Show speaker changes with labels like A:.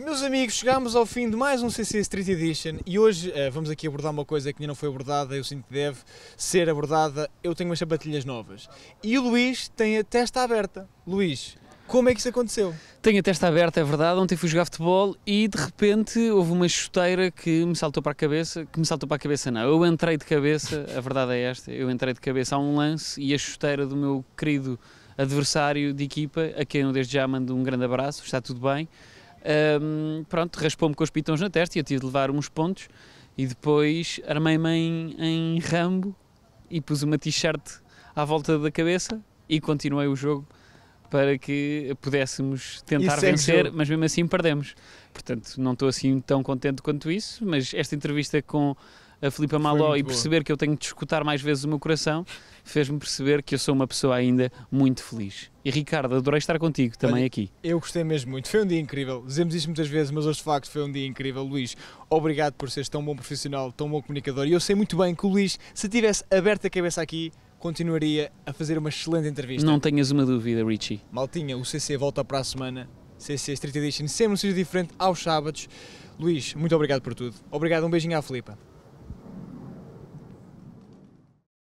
A: Meus amigos, chegámos ao fim de mais um CC Street Edition e hoje uh, vamos aqui abordar uma coisa que ainda não foi abordada, eu sinto que deve ser abordada. Eu tenho umas sapatilhas novas e o Luís tem a testa aberta. Luís, como é que isso aconteceu?
B: Tenho a testa aberta, é verdade. Ontem fui jogar futebol e de repente houve uma chuteira que me saltou para a cabeça. Que me saltou para a cabeça, não. Eu entrei de cabeça, a verdade é esta. Eu entrei de cabeça a um lance e a chuteira do meu querido adversário de equipa, a quem eu desde já mando um grande abraço, está tudo bem um, pronto, raspou-me com os pitons na testa e eu tive de levar uns pontos e depois armei-me em, em rambo e pus uma t-shirt à volta da cabeça e continuei o jogo para que pudéssemos tentar é vencer, mas mesmo assim perdemos. Portanto, não estou assim tão contente quanto isso, mas esta entrevista com a Filipe Maló e perceber boa. que eu tenho de escutar mais vezes o meu coração, fez-me perceber que eu sou uma pessoa ainda muito feliz. E Ricardo, adorei estar contigo também Olha, aqui.
A: Eu gostei mesmo muito, foi um dia incrível. Dizemos isto muitas vezes, mas hoje de facto foi um dia incrível. Luís, obrigado por seres tão bom profissional, tão bom comunicador. E eu sei muito bem que o Luís, se tivesse aberto a cabeça aqui, continuaria a fazer uma excelente entrevista. Não
B: tenhas uma dúvida, Richie.
A: Maltinha, o CC volta para a semana. CC Street Edition, sempre um sítio diferente aos sábados. Luís, muito obrigado por tudo. Obrigado, um beijinho à Filipa.